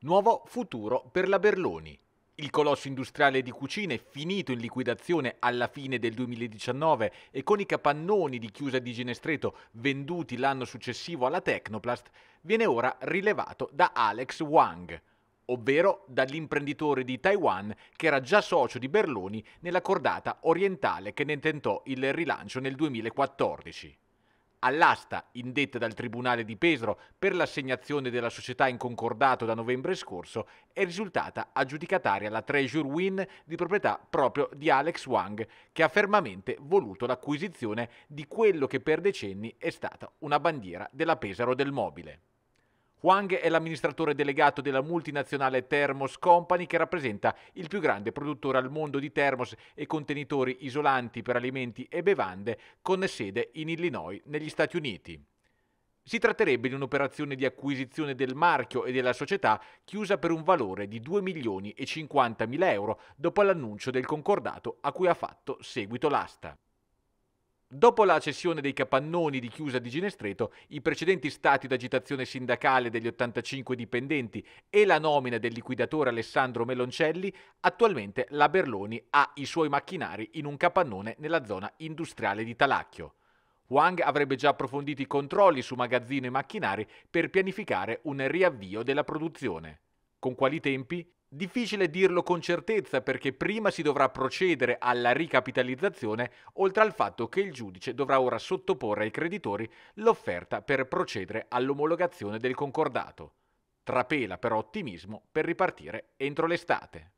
Nuovo futuro per la Berloni. Il colosso industriale di cucine, finito in liquidazione alla fine del 2019 e con i capannoni di chiusa di Ginestreto venduti l'anno successivo alla Tecnoplast, viene ora rilevato da Alex Wang, ovvero dall'imprenditore di Taiwan che era già socio di Berloni nella cordata orientale che ne tentò il rilancio nel 2014 all'asta indetta dal Tribunale di Pesaro per l'assegnazione della società in concordato da novembre scorso è risultata aggiudicataria la Treasure Win di proprietà proprio di Alex Wang, che ha fermamente voluto l'acquisizione di quello che per decenni è stata una bandiera della Pesaro del mobile. Wang è l'amministratore delegato della multinazionale Thermos Company che rappresenta il più grande produttore al mondo di thermos e contenitori isolanti per alimenti e bevande con sede in Illinois negli Stati Uniti. Si tratterebbe di un'operazione di acquisizione del marchio e della società chiusa per un valore di 2 milioni e 50 mila euro dopo l'annuncio del concordato a cui ha fatto seguito l'asta. Dopo la cessione dei capannoni di chiusa di Ginestreto, i precedenti stati d'agitazione sindacale degli 85 dipendenti e la nomina del liquidatore Alessandro Meloncelli, attualmente la Berloni ha i suoi macchinari in un capannone nella zona industriale di Talacchio. Wang avrebbe già approfondito i controlli su magazzino e macchinari per pianificare un riavvio della produzione. Con quali tempi? Difficile dirlo con certezza perché prima si dovrà procedere alla ricapitalizzazione, oltre al fatto che il giudice dovrà ora sottoporre ai creditori l'offerta per procedere all'omologazione del concordato. Trapela però ottimismo per ripartire entro l'estate.